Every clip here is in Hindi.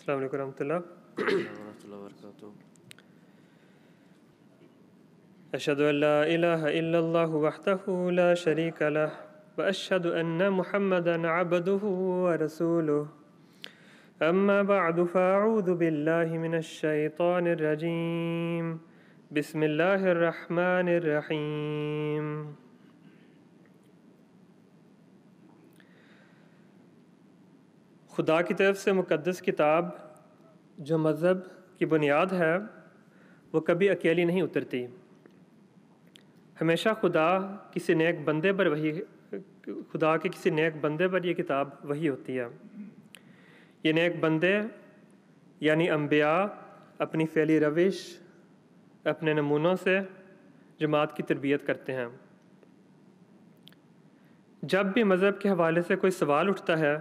السلام عليكم ورحمة الله ورحمة الله وبركاته أشهد أن لا إله إلا الله وحده لا شريك له وأشهد أن محمدا عبده ورسوله أما بعد فأعوذ بالله من الشيطان الرجيم بسم الله الرحمن الرحيم खुदा की तरफ से मुक़दस किताब जो मज़हब की बुनियाद है वो कभी अकेली नहीं उतरती हमेशा खुदा किसी नेक बंदे पर वही खुदा के किसी नेक बंदे पर यह किताब वही होती है ये नेक बंदे यानी अम्बिया अपनी फैली रविश अपने नमूनों से जमात की तरबियत करते हैं जब भी मज़हब के हवाले से कोई सवाल उठता है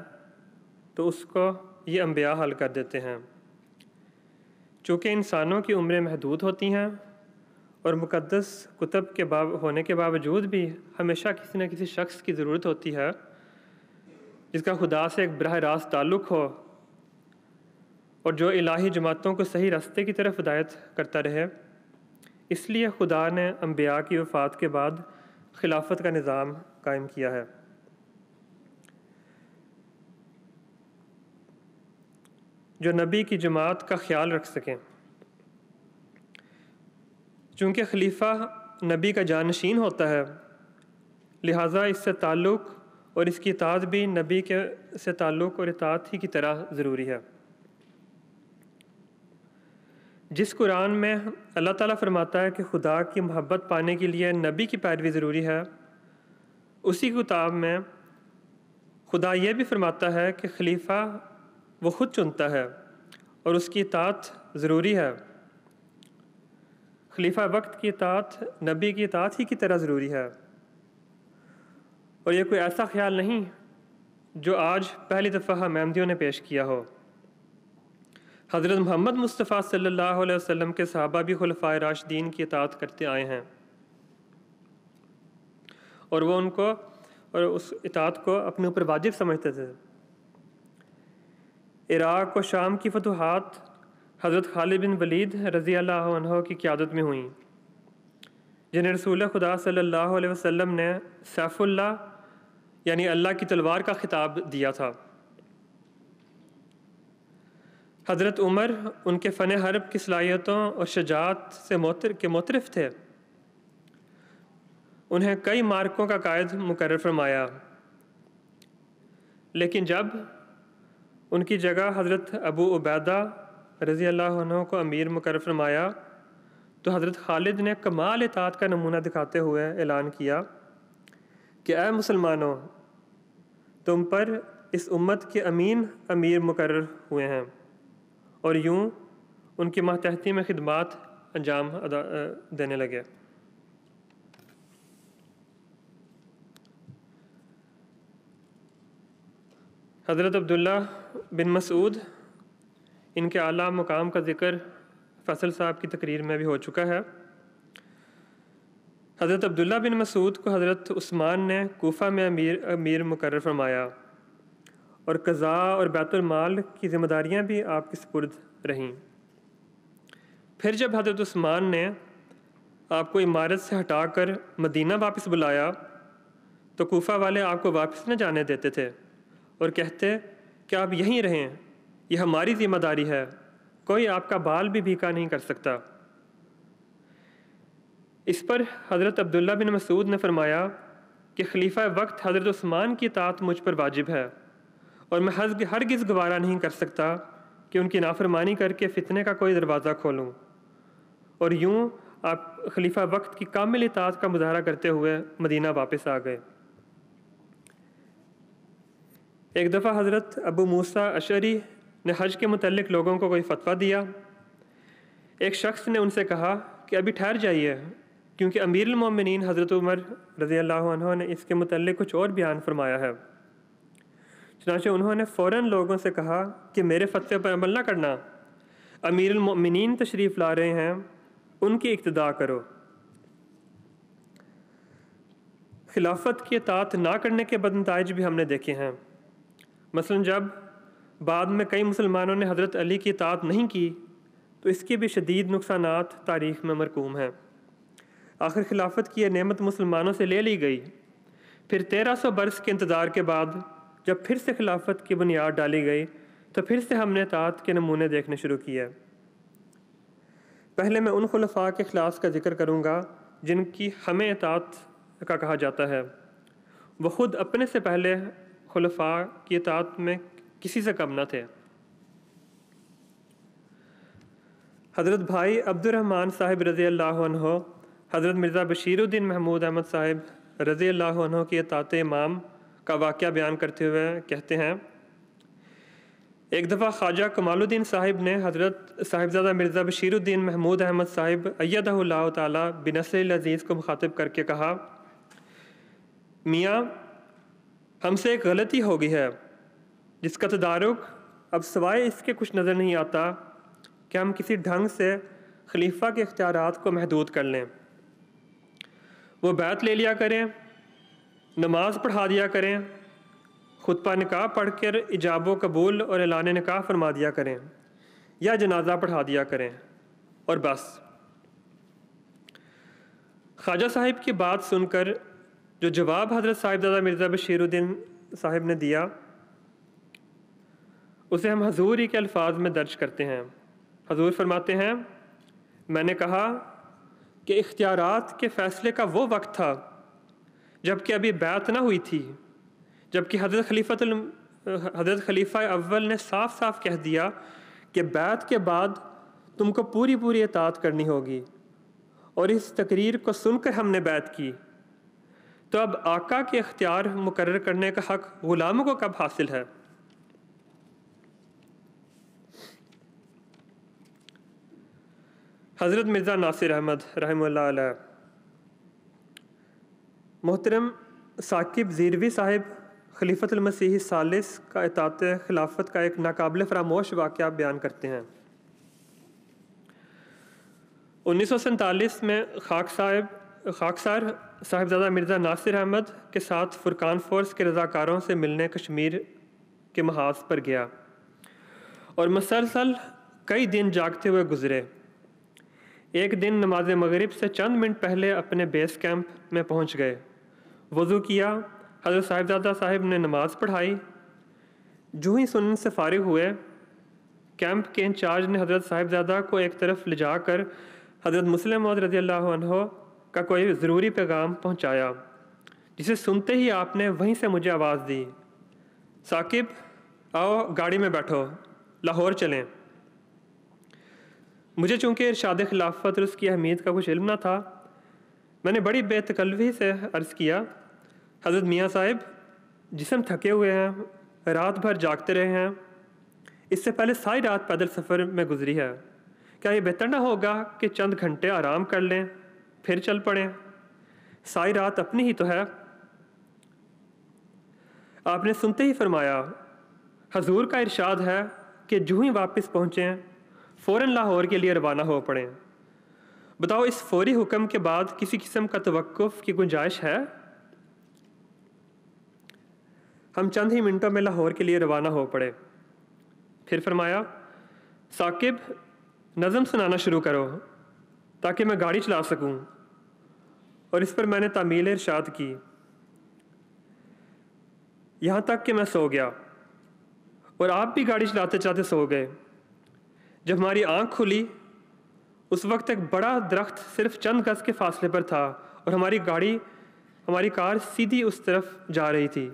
तो उसको ये अम्बिया हल कर देते हैं चूँकि इंसानों की उम्रें महदूद होती हैं और मुकदस कुतब के बाव होने के बावजूद भी हमेशा किसी न किसी शख्स की ज़रूरत होती है जिसका खुदा से एक बरह रास्त ताल्लुक़ हो और जो इलाही जमातों को सही रास्ते की तरफ हदायत करता रहे इसलिए खुदा ने अम्बिया की वफ़ात के बाद खिलाफत का निज़ाम कायम किया है जो नबी की जमात का ख्याल रख सकें चूँकि खलीफा नबी का जानशीन होता है लिहाजा इससे ताल्लुक़ और इसकी इताद भी नबी के से ताल्लुक़ और इताद ही की तरह ज़रूरी है जिस कुरान में अल्लाह ताला फरमाता है कि खुदा की मोहब्बत पाने के लिए नबी की पैरवी ज़रूरी है उसी किताब में खुदा यह भी फरमाता है कि खलीफा वो खुद चुनता है और उसकी तात ज़रूरी है खलीफा वक्त की तात नबी की तात ही की तरह ज़रूरी है और ये कोई ऐसा ख्याल नहीं जो आज पहली दफ़ा मेहमदियों ने पेश किया हो हज़रत मोहम्मद मुस्तफ़ा सल्लल्लाहु अलैहि वसल्लम के सहाबा भी खलफा राशदीन की तात करते आए हैं और वो उनको और उस इतात को अपने ऊपर वाजिब समझते थे इराक और शाम की फतहत हज़रत खालिद बिन वलीद रज़ी अल्लाह की क्यादत में हुई जिन्हें रसूल खुदा सल्लल्लाहु अलैहि वसल्लम ने सैफुल्ला यानी अल्लाह की तलवार का खिताब दिया था हज़रत उमर उनके फ़न हरब की सलाहियतों और शजात से मोतर के मोतरफ थे उन्हें कई मार्कों का कायद मुकर फरमाया लेकिन जब उनकी जगह हज़रत अबू उबैदा रज़ी अल्लाह को अमीर मुकर फरमाया तो हज़रत खालिद ने कमाल इतात का नमूना दिखाते हुए ऐलान किया कि अ मुसलमानों तुम पर इस उम्मत के अमीन अमीर मुकर हुए हैं और यूँ उनकी मातहती में खिदमात अंजाम देने लगे हज़रत अब्दुल्ला बिन मसूद इनके आला मुकाम का ज़िक्र फसल साहब की तकरीर में भी हो चुका है हज़रत अब्दुल्ला बिन मसूद को हज़रत उस्मान ने कोफा में अमीर अमीर मुकर फरमाया और कज़ा और बैतुलमाल की जिम्मेदारियाँ भी आपके सपुर्द रहीं फिर जब हज़रत उस्मान ने आपको इमारत से हटाकर मदीना वापस बुलाया तो कोफा वाले आपको वापस न जाने देते थे और कहते कि आप यहीं रहें यह हमारी जिम्मेदारी है कोई आपका बाल भी भीखा नहीं कर सकता इस पर हज़रत अब्दुल्ला बिन मसूद ने फरमाया कि खलीफा वक्त हज़रत उस्मान की तात मुझ पर वाजिब है और मैं हज गिज़ गवारा नहीं कर सकता कि उनकी नाफरमानी करके फितने का कोई दरवाज़ा खोलूँ और यूँ आप खलीफा वक्त की कामिल इतात का मुजाहरा करते हुए मदीना वापस आ गए एक दफ़ा हज़रत अबू मूसा अशरी ने हज के मतलब लोगों को कोई फतवा दिया एक शख्स ने उनसे कहा कि अभी ठहर जाइए क्योंकि अमीर अमीरमिन हज़रत उमर रज़ी अल्लाह ने इसके मतलब कुछ और बयान फरमाया है चनाचे उन्होंने फ़ौर लोगों से कहा कि मेरे फतवे पर अमल ना करना अमीर अमीरमिन तशरीफ़ ला रहे हैं उनकी इब्तदा करो खिलाफत की तात ना करने के बद नतज भी हमने देखे हैं मसलन जब बाद में कई मुसलमानों ने हज़रत अली की इतात नहीं की तो इसके भी शदीद नुकसान तारीख़ में मरकूम हैं आखिर खिलाफत की यह नेमत मुसलमानों से ले ली गई फिर तेरह सौ बरस के इंतज़ार के बाद जब फिर से खिलाफत की बुनियाद डाली गई तो फिर से हमने तात के नमूने देखने शुरू किए पहले मैं उन खलफा के खिलास का जिक्र करूँगा जिनकी हमें तात का कहा जाता है वह खुद अपने से पहले खलफा की अतात में किसी से कम न थे हज़रत भाई अब्दुलरहमान साहिब रज़ी अल्लाह हज़रत मिर्ज़ा बशीरुद्दीन महमूद अहमद साहिब रज़ी अल्लाह की अतात इमाम का वाक़ बयान करते हुए कहते हैं एक दफ़ा ख्वाजा कमालुद्दीन साहिब ने हज़रत साहिबजादा मिर्ज़ा बशीरुद्दीन महमूद अहमद साहिब अयदल्ला तनसर अज़ीज़ को मुखातब करके कहा मियाँ हमसे एक गलती हो गई है जिसका तदारुक अब सवाए इसके कुछ नज़र नहीं आता कि हम किसी ढंग से खलीफा के अख्तियार को महदूद कर लें वो बैत ले लिया करें नमाज पढ़ा दिया करें खुतबा निकाह पढ़ कर इजाब कबूल और एलान निकाह फरमा दिया करें या जनाजा पढ़ा दिया करें और बस ख्वाजा साहिब की बात सुनकर जो जवाब हज़रत साहिबजादा मिर्ज़ा बशीरुद्दीन साहिब ने दिया उसे हम हजूर ही के अल्फाज में दर्ज करते हैं हजूर फरमाते हैं मैंने कहा कि इख्तियार के फ़ैसले का वो वक्त था जबकि अभी बैत ना हुई थी जबकि हजरत खलीफत हजरत खलीफा अव्वल ने साफ साफ कह दिया कि बैत के बाद तुमको पूरी पूरी अतात करनी होगी और इस तकरीर को सुनकर हमने बैत की तो अब आका के अख्तियार मुकर करने का हक ग़ुलाम को कब हासिल है हज़रत मिर्ज़ा नासिर अहमद रहमल मोहतरम साकिब जीरवी साहिब खलीफतमसीह सालिस का अतात खिलाफत का एक नाकबले फरामोश वाक़ बयान करते हैं उन्नीस सौ सैतालीस में खाक साहब खाकसार साहिबजादा मिर्ज़ा नासिर अहमद के साथ फुरकान फोर्स के रज़ाकारों से मिलने कश्मीर के महाज पर गया और मसलसल कई दिन जागते हुए गुजरे एक दिन नमाज मगरिब से चंद मिनट पहले अपने बेस कैंप में पहुंच गए वज़ू किया हजरत साहिबजादा साहिब ने नमाज़ पढ़ाई जो ही सुन से फारिग हुए कैंप के इंचार्ज ने हजरत साहिबजादा को एक तरफ ले जाकर हजरत मुस्लिम मौद रजी अल्लाह का कोई ज़रूरी पैगाम पहुंचाया, जिसे सुनते ही आपने वहीं से मुझे आवाज़ दी साकिब आओ गाड़ी में बैठो लाहौर चलें मुझे चूंकि इरशाद खिलाफत और उसकी अहमियत का कुछ इल्म ना था मैंने बड़ी बेतकलवी से अर्ज़ किया हज़रत मियाँ साहिब जिसम थके हुए हैं रात भर जागते रहे हैं इससे पहले सारी रात पैदल सफ़र में गुजरी है क्या ये बेहतर ना होगा कि चंद घंटे आराम कर लें फिर चल पड़े सारी रात अपनी ही तो है आपने सुनते ही फरमाया हजूर का इरशाद है कि जूँ ही वापस पहुंचे फ़ौर लाहौर के लिए रवाना हो पड़े बताओ इस फौरी हुक्म के बाद किसी किस्म का तवक्फ की गुंजाइश है हम चंद ही मिनटों में लाहौर के लिए रवाना हो पड़े फिर फरमाया साकिब नज़म सुनाना शुरू करो ताकि मैं गाड़ी चला सकूं और इस पर मैंने तामील इरशाद की यहाँ तक कि मैं सो गया और आप भी गाड़ी चलाते चलाते सो गए जब हमारी आंख खुली उस वक्त एक बड़ा दरख्त सिर्फ चंद गज के फासले पर था और हमारी गाड़ी हमारी कार सीधी उस तरफ जा रही थी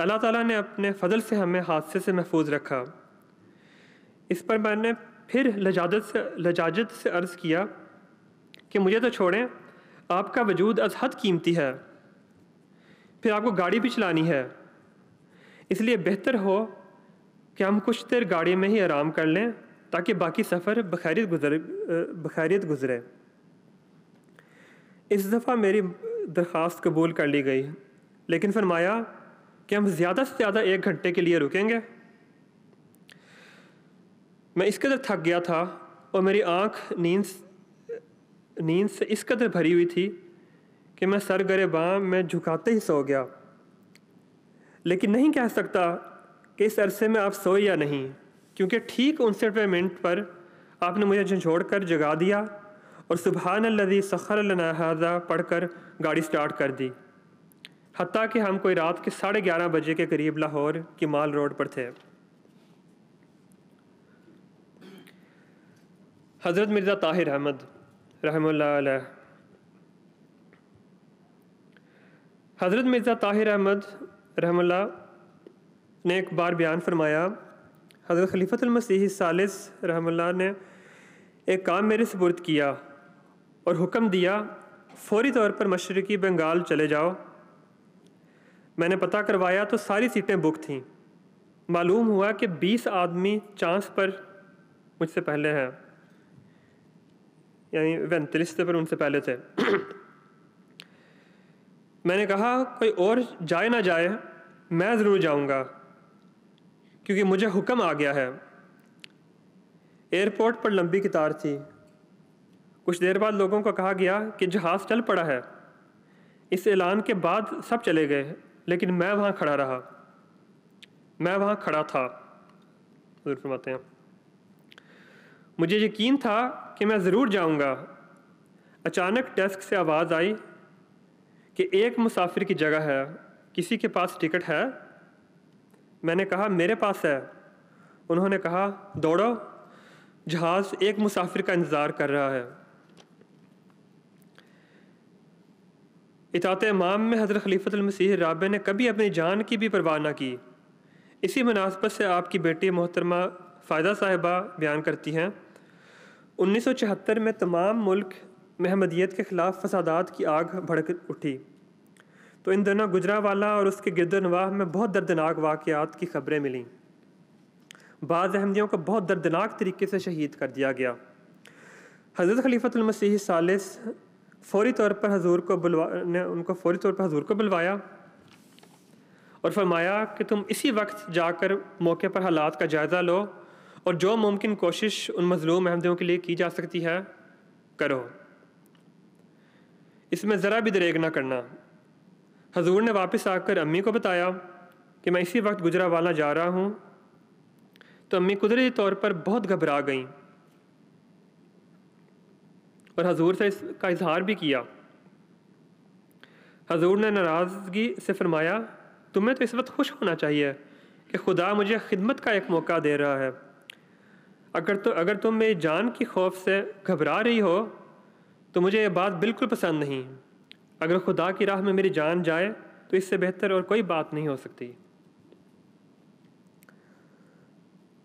अल्लाह ताला ने अपने फजल से हमें हादसे से महफूज रखा इस पर मैंने फिर लजाजत से लजाजत से अर्ज़ किया कि मुझे तो छोड़ें आपका वजूद अज हद कीमती है फिर आपको गाड़ी भी चलानी है इसलिए बेहतर हो कि हम कुछ देर गाड़ी में ही आराम कर लें ताकि बाकी सफ़र बखैरियत गुजर बखैरियत गुजरे इस दफ़ा मेरी दरख्वास्त कबूल कर ली गई लेकिन फरमाया कि हम ज़्यादा से ज़्यादा एक घंटे के लिए रुकेंगे मैं इस कदर थक गया था और मेरी आँख नींद नींद से इस कदर भरी हुई थी कि मैं सर गरे बाँ में झुकाते ही सो गया लेकिन नहीं कह सकता कि इस अरसे में आप सोए या नहीं क्योंकि ठीक उनसठवें मिनट पर आपने मुझे झंझोड़ कर जगा दिया और सुबहान लदी सखर पढ़ पढ़कर गाड़ी स्टार्ट कर दी हती कि हम कोई रात के साढ़े ग्यारह बजे के करीब लाहौर की माल रोड पर थे हज़रत मिर्ज़ा ताहिर अहमद रहमल हज़रत मिर्ज़ा ताहिर अहमद रहमल्ला ने एक बार बयान फरमाया हज़रत खलीफतमसी सालिस रहमल्ला ने एक काम मेरे सबूर्द किया और हुक्म दिया फौरी तौर पर मशरक़ी बंगाल चले जाओ मैंने पता करवाया तो सारी सीटें बुक थीं मालूम हुआ कि 20 आदमी चांस पर मुझसे पहले हैं यानी वेंटिलिस्ट पर उनसे पहले थे मैंने कहा कोई और जाए ना जाए मैं ज़रूर जाऊंगा क्योंकि मुझे हुक्म आ गया है एयरपोर्ट पर लंबी कतार थी कुछ देर बाद लोगों को कहा गया कि जहाज़ चल पड़ा है इस ऐलान के बाद सब चले गए लेकिन मैं वहाँ खड़ा रहा मैं वहाँ खड़ा था फरमाते हैं मुझे यकीन था कि मैं ज़रूर जाऊंगा। अचानक डेस्क से आवाज़ आई कि एक मुसाफिर की जगह है किसी के पास टिकट है मैंने कहा मेरे पास है उन्होंने कहा दौड़ो जहाज़ एक मुसाफिर का इंतज़ार कर रहा है इतात इमाम में हज़रत खलीफत मसीह राबे ने कभी अपनी जान की भी परवाह ना की इसी मुनासबत से आपकी बेटी मोहतरमा फ़ायदा साहिबा बयान करती हैं 1974 में तमाम मुल्क महमदियत के ख़िलाफ़ फसादात की आग भड़क उठी तो इन गुजरा गुजरावाला और उसके गिरद नवाह में बहुत दर्दनाक वाकयात की ख़बरें मिलीं बाज़ अहमदियों को बहुत दर्दनाक तरीके से शहीद कर दिया गया हज़रत खलीफतमसी सालिस फौरी तौर पर हजूर को बुलवा ने उनको फौरी तौर पर हजूर को बुलवाया और फरमाया कि तुम इसी वक्त जाकर मौके पर हालात का जायज़ा लो और जो मुमकिन कोशिश उन मजलूम अहमदों के लिए की जा सकती है करो इसमें ज़रा भी दरेग ना करना हजूर ने वापस आकर अम्मी को बताया कि मैं इसी वक्त गुजरा वाला जा रहा हूँ तो अम्मी कुदरती तौर पर बहुत घबरा गई और हजूर से इसका इजहार भी किया हजूर ने नाराज़गी से फरमाया तुम्हें तो इस वक्त खुश होना चाहिए कि खुदा मुझे खिदमत का एक मौका दे रहा है अगर तो अगर तुम मेरी जान की खौफ से घबरा रही हो तो मुझे यह बात बिल्कुल पसंद नहीं अगर खुदा की राह में मेरी जान जाए तो इससे बेहतर और कोई बात नहीं हो सकती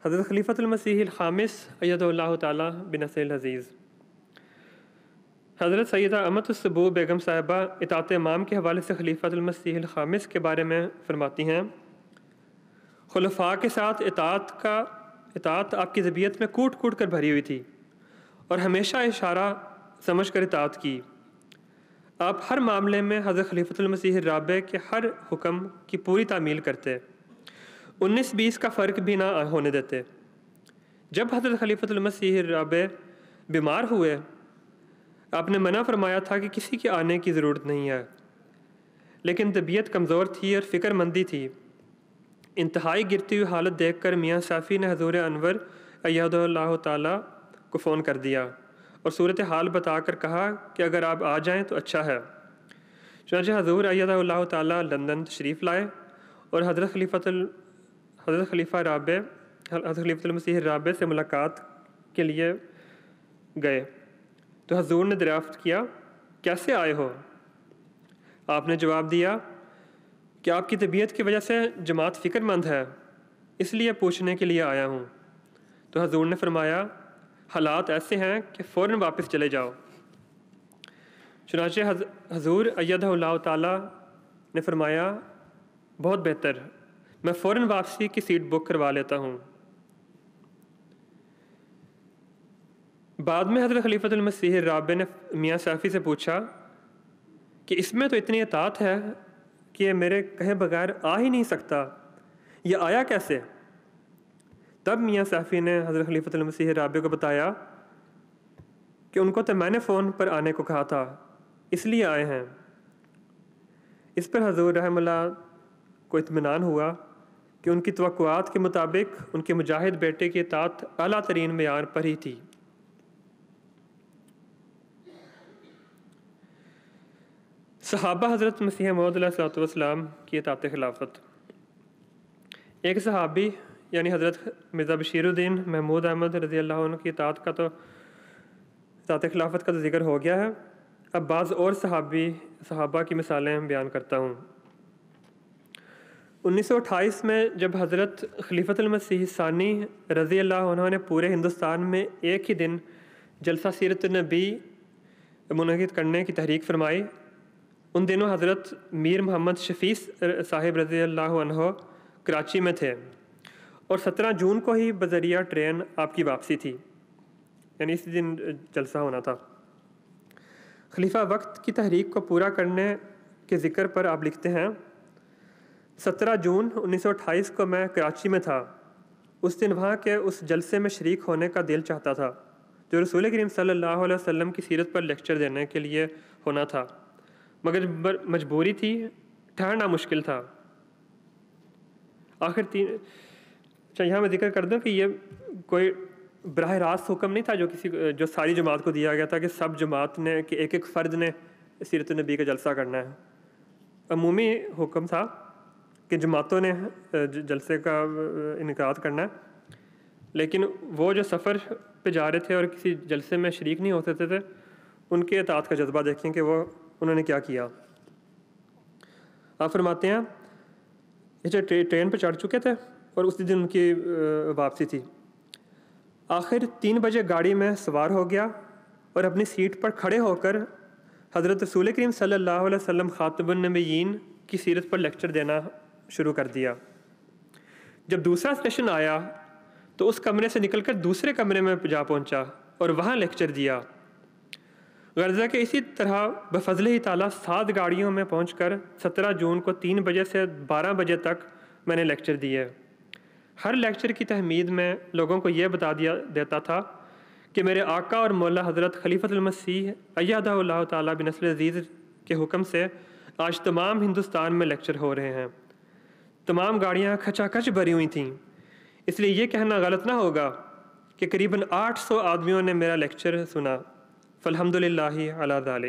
हज़रत खलीफ़तमसीह खामिस अयदल्ला ताली बिन अज़ीज़ हज़रत सैदा अमतसबू बेगम साहिबा इतात इमाम के हवाले से खलीफ़तमसीह खामिस के बारे में फ़रमाती हैं खलफा के साथ इतात का इतात तो आपकी तबीयत में कूट कूट कर भरी हुई थी और हमेशा इशारा समझ कर इतात की आप हर मामले में हज़रत खलीफतमसीह राबे के हर हुक्म की पूरी तामील करते उन्नीस बीस का फ़र्क भी ना होने देते जब हज़रत खलीफतमसीह राबे बीमार हुए आपने मना फरमाया था कि किसी के आने की ज़रूरत नहीं है लेकिन तबीयत कमज़ोर थी और फ़िक्रमंदी थी इंतहाई गिरती हुई हालत देख कर मियाँ साफ़ी ने हजूर अनवर अयदल्ला ताली को फ़ोन कर दिया और सूरत हाल बता कर कहा कि अगर आप आ जाएँ तो अच्छा है चुनाच हजूर अयदल्ला ताली लंदन तशरीफ़ लाए और हजरत खलीफत हजरत खलीफा राब हजरत खलीफतमसीह राब से मुलाकात के लिए गए तो हजूर ने दरियाफ़्त किया कैसे आए हो आपने जवाब दिया क्या आपकी तबीयत की वजह से जमात फ़िक्रमंद है इसलिए पूछने के लिए आया हूँ तो हजूर ने फरमाया हालात ऐसे हैं कि फ़ौर वापस चले जाओ चुनाच हजूर अयद ने फरमाया बहुत बेहतर मैं फ़ौर वापसी की सीट बुक करवा लेता हूँ बाद में हज़रत मसीह राबे ने मियाँ सैफ़ी से पूछा कि इसमें तो इतनी अतात है कि ये मेरे कहे बगैर आ ही नहीं सकता ये आया कैसे तब मियाँ सैफ़ी ने हज़रत खलीफत मसीह राबे को बताया कि उनको तो मैंने फ़ोन पर आने को कहा था इसलिए आए हैं इस पर हजूर रहमल्ला को इतमान हुआ कि उनकी तो के मुताबिक उनके मुजाहिद बेटे की तात अला तरीन मैार पर ही थी सहाबा हज़रत मसीह महमदलाम की अतात खिलाफत एक सहाबी यानी हज़रत मिर्ज़ा बशीरुद्दीन महमूद अहमद रज़ी अल्लाह की अतात का तो अतात खिलाफत का तो जिक्र हो गया है अब बाज़ और सहाबी सहाबा की मिसालें बयान करता हूँ 1928 में जब हज़रत खलीफतमसीह सानी रज़ी अल्लाह ने पूरे हिंदुस्तान में एक ही दिन जलसा सीरत नबी मुनद करने की तहरीक फरमाई उन दिनों हज़रत मीर मोहम्मद शफी साहिब रज़ी अल्लाह कराची में थे और 17 जून को ही बजरिया ट्रेन आपकी वापसी थी यानी इस दिन जलसा होना था खलीफा वक्त की तहरीक को पूरा करने के ज़िक्र पर आप लिखते हैं 17 जून 1928 को मैं कराची में था उस दिन वहाँ के उस जलसे में शरीक होने का दिल चाहता था जो रसूल करीम सल्ला वसम की सीरत पर लेक्चर देने के लिए होना था मगर मजबूरी थी ठहरना मुश्किल था आखिर तीन अच्छा यहाँ मैं जिक्र कर दूँ कि ये कोई बरह रास्त हुक्म नहीं था जो किसी जो सारी जमात को दिया गया था कि सब जमात ने कि एक एक फ़र्द ने सीरत नबी का जलसा करना है अमूमी हुक्म था कि जमातों ने जलसे का इनका करना है लेकिन वो जो सफ़र पे जा रहे थे और किसी जलसे में शरीक नहीं होते थे, थे उनके अतात का जज्बा देखें कि वो उन्होंने क्या किया आप फरमाते हैं ये अच्छा, ट्रे, ट्रेन पर चढ़ चुके थे और उसी दिन उनकी वापसी थी आखिर तीन बजे गाड़ी में सवार हो गया और अपनी सीट पर खड़े होकर हज़रत रसूल करीम सल्ला वसम ख़ातबुलनबीन की सीरत पर लेक्चर देना शुरू कर दिया जब दूसरा स्टेशन आया तो उस कमरे से निकलकर दूसरे कमरे में जा पहुंचा और वहाँ लेक्चर दिया गर्जा के इसी तरह बफजल ही ताला सात गाड़ियों में पहुँच कर सत्रह जून को तीन बजे से बारह बजे तक मैंने लेक्चर दिए हर लेक्चर की तहमीद में लोगों को यह बता दिया देता था कि मेरे आका और मौला हज़रत खलीफतमसीह अय्यादाल्ला ताली बिन अजीज़ के हुक्म से आज तमाम हिंदुस्तान में लेक्चर हो रहे हैं तमाम गाड़ियाँ खचाखच भरी हुई थीं इसलिए ये कहना गलत ना होगा कि करीबन 800 आदमियों ने मेरा लेक्चर सुना फ़लहमदिल्ला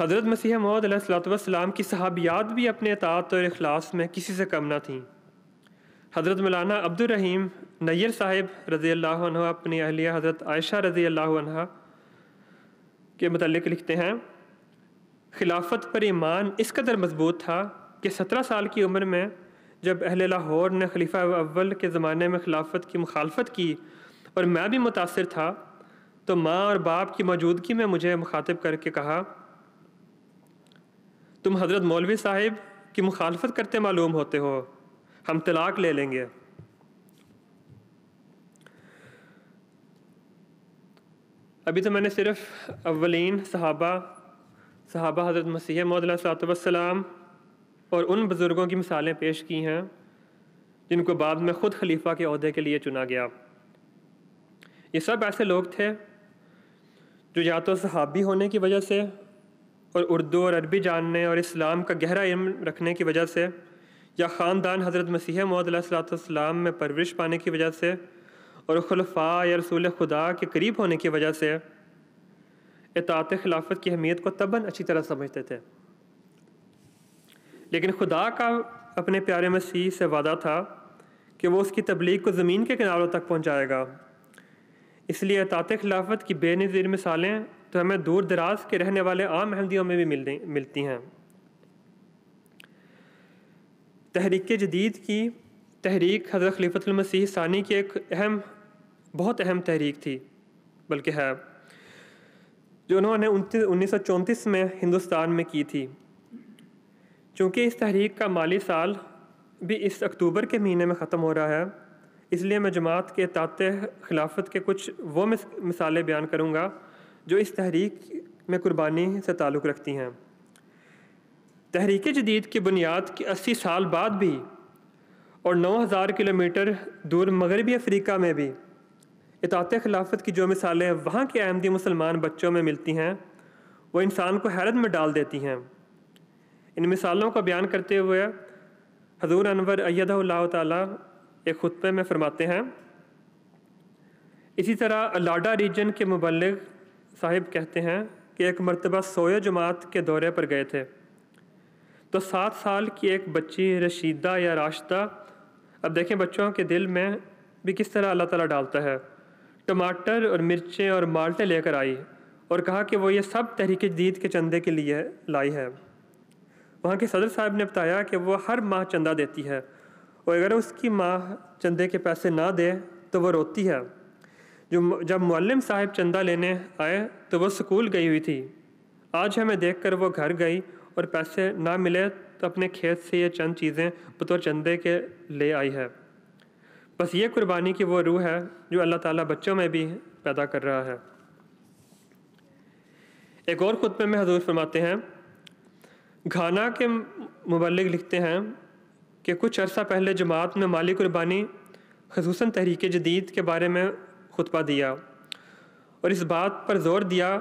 हज़रत मसीह महदलाम की सहाबियात भी अपने अतात और अखलास में किसी से कम ना थीं हज़रत मौलाना अब्दुलरहीम नैयर साहिब रज़ी अल्लाह अपनी अहलिया हज़रत आयशा रज़ी अल्लाह के मतलब लिखते हैं खिलाफत पर ईमान इस कदर मजबूत था कि सत्रह साल की उम्र में जब अहल लाहौर ने खलीफा अव्वल के ज़माने में खिलाफत की मुखालफत की और मैं भी मुतासर था तो माँ और बाप की मौजूदगी में मुझे मुखातिब करके कहा तुम हज़रत मौलवी साहिब की मुखालफत करते मालूम होते हो हम तलाक ले लेंगे अभी तो मैंने सिर्फ अवलिन सहाबा सहाबा हज़रत मसीह मौदलाम और उन बुज़ुर्गों की मिसालें पेश की हैं जिनको बाद में ख़ुद खलीफा के अहदे के लिए चुना गया ये सब ऐसे लोग थे जो या तो सहाबी होने की वजह से और उर्दू और अरबी जानने और इस्लाम का गहरा इल्म रखने की वजह से या ख़ानदान हज़रत मसीह महदलाम में परवरिश पाने की वजह से और खलफा या रसूल खुदा के करीब होने की वजह से इतात खिलाफत की अहमियत को तबन अच्छी तरह समझते थे लेकिन खुदा का अपने प्यारे मसीह से वादा था कि वो उसकी तबलीग को ज़मीन के किनारों तक पहुँचाएगा इसलिए अतात खिलाफत की बेनज़ीर मिसालें तो हमें दूर दराज के रहने वाले आम अहमदियों में भी मिल मिलती हैं तहरीक जदीद की तहरीक हज़रत खलीफतमसीह सानी की एक अहम बहुत अहम तहरीक थी बल्कि है जो उन्होंने उन्नीस सौ चौंतीस में हिंदुस्तान में की थी चूँकि इस तहरीक का माली साल भी इस अक्टूबर के महीने में ख़त्म हो रहा है इसलिए मैं जमात के तात खिलाफत के कुछ वो मिस, मिसालें बयान करूँगा जो इस तहरीक में कुर्बानी से ताल्लुक़ रखती हैं तहरीक जदीद की बुनियाद के अस्सी साल बाद भी और नौ हज़ार किलोमीटर दूर मगरबी अफ्रीका में भी इतात खिलाफत की जो मिसालें वहाँ के आमदी मुसलमान बच्चों में मिलती हैं वो इंसान को हैरत में डाल देती हैं इन मिसालों का बयान करते हुए हजूर अनवर अयद एक खुतबे में फरमाते हैं इसी तरह अलाडा रीजन के मुबलग साहिब कहते हैं कि एक मरतबा सोए जमात के दौरे पर गए थे तो सात साल की एक बच्ची रशीदा या राशदा अब देखें बच्चों के दिल में भी किस तरह अल्लाह ताला डालता है टमाटर और मिर्चें और माल्टे लेकर आई और कहा कि वो ये सब तहरीक जदीद के चंदे के लिए लाई है वहाँ के सदर साहब ने बताया कि वो हर माह चंदा देती है और तो अगर उसकी माँ चंदे के पैसे ना दे तो वह रोती है जो जब मुल्म साहब चंदा लेने आए तो वह स्कूल गई हुई थी आज हमें देख कर वह घर गई और पैसे ना मिले तो अपने खेत से ये चंद चीज़ें बतौर चंदे के ले आई है बस ये कुर्बानी की वो रूह है जो अल्लाह ताला बच्चों में भी पैदा कर रहा है एक और खुतबे में हजूर फरमाते हैं घाना के मुबलिक लिखते हैं कि कुछ अर्सा पहले जमात में माली कुर्बानी खसूस तहरीक जदीद के बारे में खुतबा दिया और इस बात पर ज़ोर दिया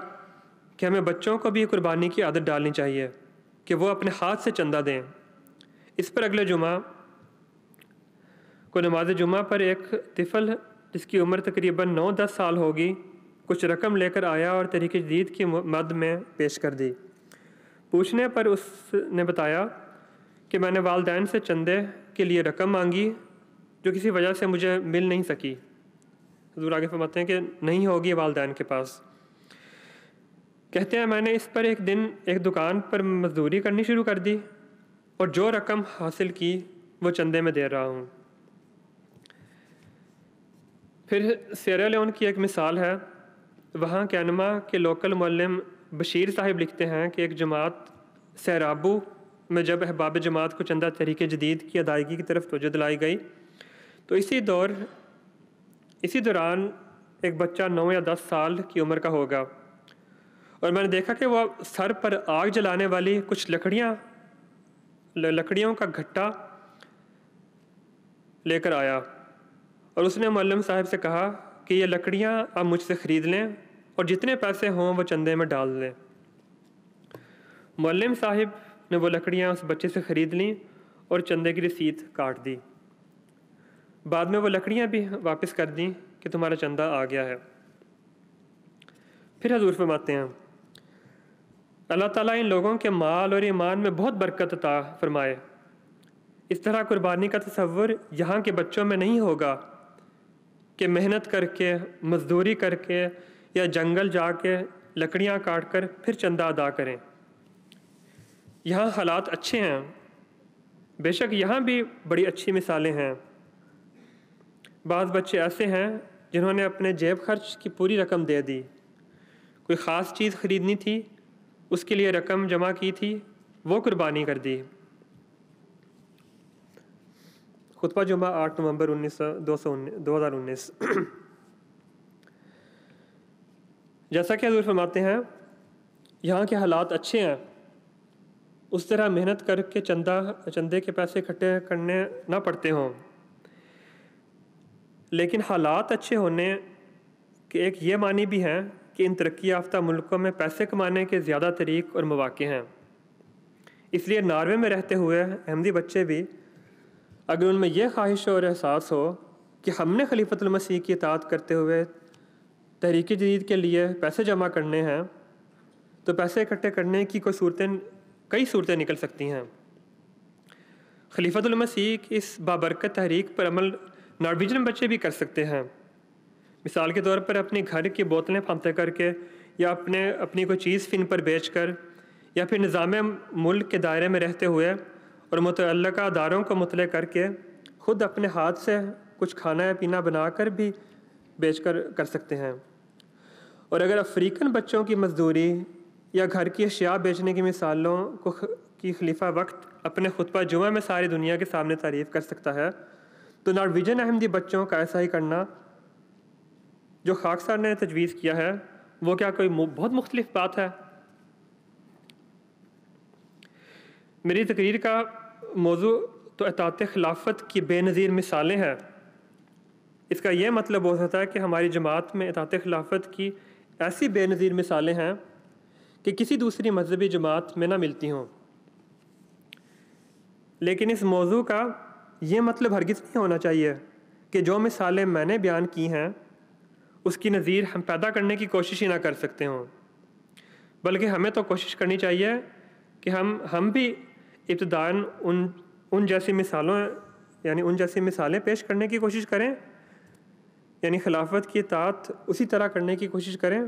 कि हमें बच्चों को भी कुर्बानी की आदत डालनी चाहिए कि वो अपने हाथ से चंदा दें इस पर अगले जुमा को नमाज जुमा पर एक तिफल जिसकी उम्र तकरीबन नौ दस साल होगी कुछ रकम लेकर आया और तरीके जदीद की मद में पेश कर दी पूछने पर उसने बताया कि मैंने वालदेन से चंदे के लिए रकम मांगी जो किसी वजह से मुझे मिल नहीं सकी हजूर आगे फरमाते हैं कि नहीं होगी वालदेन के पास कहते हैं मैंने इस पर एक दिन एक दुकान पर मजदूरी करनी शुरू कर दी और जो रकम हासिल की वो चंदे में दे रहा हूँ फिर सेरा लोन की एक मिसाल है वहाँ कैनमा के लोकल मल्लम बशीर साहिब लिखते हैं कि एक जमात सैराबू में जब अहबाब जमात को चंदा तहरीक जदीद की अदायगी की तरफ तोजह दिलाई गई तो इसी दौर इसी दौरान एक बच्चा नौ या दस साल की उम्र का होगा और मैंने देखा कि वह सर पर आग जलाने वाली कुछ लकड़ियाँ लकड़ियों का घट्टा लेकर आया और उसने मल्लम साहब से कहा कि ये लकड़ियाँ आप मुझसे ख़रीद लें और जितने पैसे हों वह चंदे में डाल दें मल्लम साहिब ने वो लकड़ियाँ उस बच्चे से ख़रीद लीं और चंदे की रसीद काट दी बाद में वो लकड़ियाँ भी वापस कर दी कि तुम्हारा चंदा आ गया है फिर हजूर फरमाते हैं अल्लाह ताला इन लोगों के माल और ईमान में बहुत बरकत अता फरमाए इस तरह कुर्बानी का तस्वुर यहाँ के बच्चों में नहीं होगा कि मेहनत करके मजदूरी करके या जंगल जाके लकड़ियाँ काट कर फिर चंदा अदा करें यहाँ हालात अच्छे हैं बेशक यहाँ भी बड़ी अच्छी मिसालें हैं बाज़ बच्चे ऐसे हैं जिन्होंने अपने जेब खर्च की पूरी रकम दे दी कोई ख़ास चीज़ ख़रीदनी थी उसके लिए रकम जमा की थी वो कुर्बानी कर दी खुतबा जुमा आठ नवंबर उन्नीस दो सौ दो हज़ार उन्नीस जैसा कि हजूर फरमाते हैं यहाँ के हालात अच्छे हैं उस तरह मेहनत करके चंदा चंदे के पैसे इकट्ठे करने ना पड़ते हों लेकिन हालात अच्छे होने के एक ये मानी भी हैं कि इन तरक्की याफ्ता मुल्कों में पैसे कमाने के ज़्यादा तरीक़ और मौाक़े हैं इसलिए नार्वे में रहते हुए अहमदी बच्चे भी अगर उनमें यह ख्वाहिश और एहसास हो कि हमने खलीफतमसीह की इतात करते हुए तहरीकी जदीद के लिए पैसे जमा करने हैं तो पैसे इकट्ठे करने की कोई सूरतें कई सूरतें निकल सकती हैं खलीफतमसीह इस बाबरकत तहरीक पर अमल नॉर्वेजन बच्चे भी कर सकते हैं मिसाल के तौर पर अपने घर की बोतलें फांते करके या अपने अपनी कोई चीज़ फिन पर बेच कर या फिर निज़ाम मुल्क के दायरे में रहते हुए और मुतल अदारों को मुतल करके ख़ुद अपने हाथ से कुछ खाना या पीना बना कर भी बेच कर कर सकते हैं और अगर अफ्रीकन बच्चों की मजदूरी या घर की अशिया बेचने की मिसालों को की खलीफा वक्त अपने खुतबा जुमा में सारी दुनिया के सामने तारीफ़ कर सकता है तो नॉर्विजन अहमदी बच्चों का ऐसा ही करना जो खाकसार ने तजवीज़ किया है वो क्या कोई बहुत मुख्तलिफ बात है मेरी तकरीर का मौजू तो अतात खिलाफत की बेनज़ीर मिसालें हैं इसका यह मतलब हो सकता है कि हमारी जमात में अतात खिलाफत की ऐसी बेनज़ीर मिसालें हैं कि किसी दूसरी मजहबी जमात में ना मिलती हों लेकिन इस मौजू का ये मतलब हरगिज़ नहीं होना चाहिए कि जो मिसालें मैंने बयान की हैं उसकी नज़ीर हम पैदा करने की कोशिश ही ना कर सकते हों बल्कि हमें तो कोशिश करनी चाहिए कि हम हम भी इब्तदान उन उन जैसी मिसालों यानी उन जैसी मिसालें पेश करने की कोशिश करें यानी खिलाफत की तात उसी तरह करने की कोशिश करें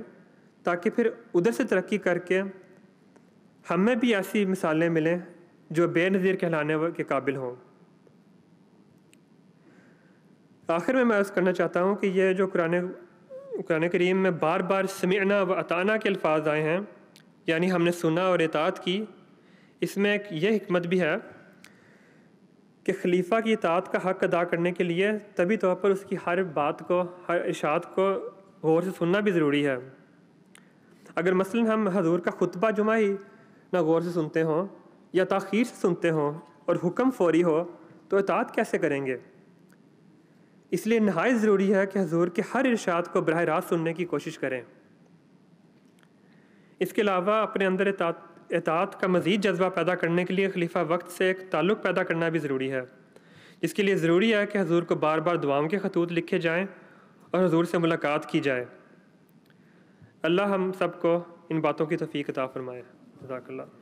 ताकि फिर उधर से तरक्की करके हमें भी ऐसी मिसालें मिलें जो बेनज़ीर कहलाने के काबिल हों आखिर में मैं अर्ज़ करना चाहता हूँ कि यह जो कुरान कुरान करीम में बार बार समीना व अताना के अल्फाज आए हैं यानी हमने सुना और इतात की इसमें एक यह हमत भी है कि खलीफा की इतात का हक़ अदा करने के लिए तभी तौर पर उसकी हर बात को हर इशात को गौर से सुनना भी ज़रूरी है अगर मसलन हम हजूर का खुतबा जुमा ही ना गौर से सुनते हों या तखीर से सुनते हों और हुक्म फौरी हो तो एतात कैसे करेंगे इसलिए नहायत ज़रूरी है कि हजूर के हर इर्शाद को बरह रास्त सुनने की कोशिश करें इसके अलावा अपने अंदर एतात का मज़ीद जज्बा पैदा करने के लिए खलीफा वक्त से एक ताल्लुक़ पैदा करना भी ज़रूरी है इसके लिए ज़रूरी है कि हजूर को बार बार दुआओं के खतूत लिखे जाएँ और हजूर से मुलाकात की जाए अल्लाह हम सबको इन बातों की तफ़ीक अता फ़रमाए जजाकल्ला